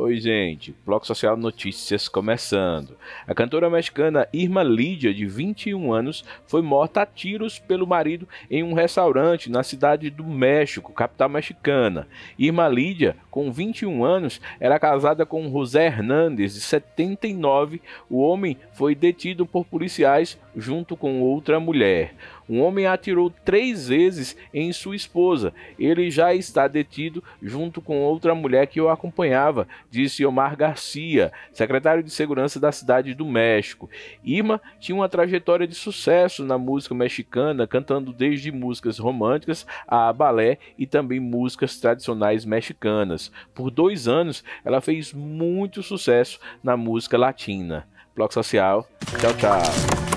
Oi, gente. Bloco Social Notícias começando. A cantora mexicana Irma Lídia, de 21 anos, foi morta a tiros pelo marido em um restaurante na cidade do México, capital mexicana. Irma Lídia, com 21 anos, era casada com José Hernández, de 79. O homem foi detido por policiais junto com outra mulher. Um homem atirou três vezes em sua esposa. Ele já está detido junto com outra mulher que o acompanhava, disse Omar Garcia, secretário de segurança da cidade do México. Irma tinha uma trajetória de sucesso na música mexicana, cantando desde músicas românticas a balé e também músicas tradicionais mexicanas. Por dois anos, ela fez muito sucesso na música latina. Bloco Social. Tchau, tchau.